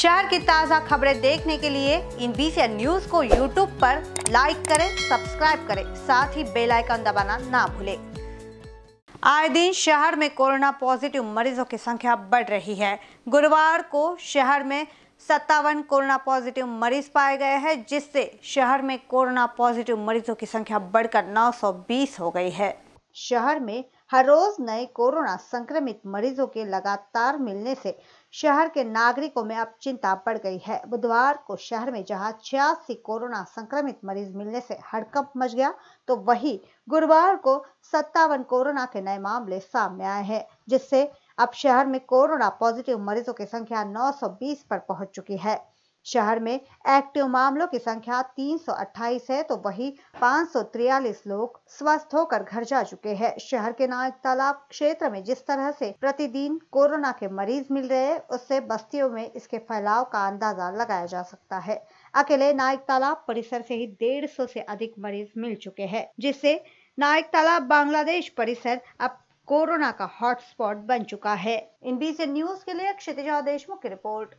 शहर की ताज़ा खबरें देखने के लिए इन बीसी न्यूज को यूट्यूब पर लाइक करें सब्सक्राइब करें साथ ही बेल आइकन दबाना ना भूलें आए दिन शहर में कोरोना पॉजिटिव मरीजों की संख्या बढ़ रही है गुरुवार को शहर में सत्तावन कोरोना पॉजिटिव मरीज पाए गए हैं जिससे शहर में कोरोना पॉजिटिव मरीजों की संख्या बढ़कर 920 हो गई है शहर में हर रोज नए कोरोना संक्रमित मरीजों के लगातार मिलने से शहर के नागरिकों में अब चिंता बढ़ गई है बुधवार को शहर में जहां छियासी कोरोना संक्रमित मरीज मिलने से हड़कंप मच गया तो वही गुरुवार को सत्तावन कोरोना के नए मामले सामने आए हैं जिससे अब शहर में कोरोना पॉजिटिव मरीजों की संख्या 920 पर पहुंच चुकी है शहर में एक्टिव मामलों की संख्या 328 है तो वही पाँच लोग स्वस्थ होकर घर जा चुके हैं शहर के नायक तालाब क्षेत्र में जिस तरह से प्रतिदिन कोरोना के मरीज मिल रहे हैं उससे बस्तियों में इसके फैलाव का अंदाजा लगाया जा सकता है अकेले नायक तालाब परिसर से ही डेढ़ सौ से अधिक मरीज मिल चुके हैं जिससे नायक तालाब बांग्लादेश परिसर अब कोरोना का हॉटस्पॉट बन चुका है इन बीच न्यूज के लिए क्षितिजा देशमुख की रिपोर्ट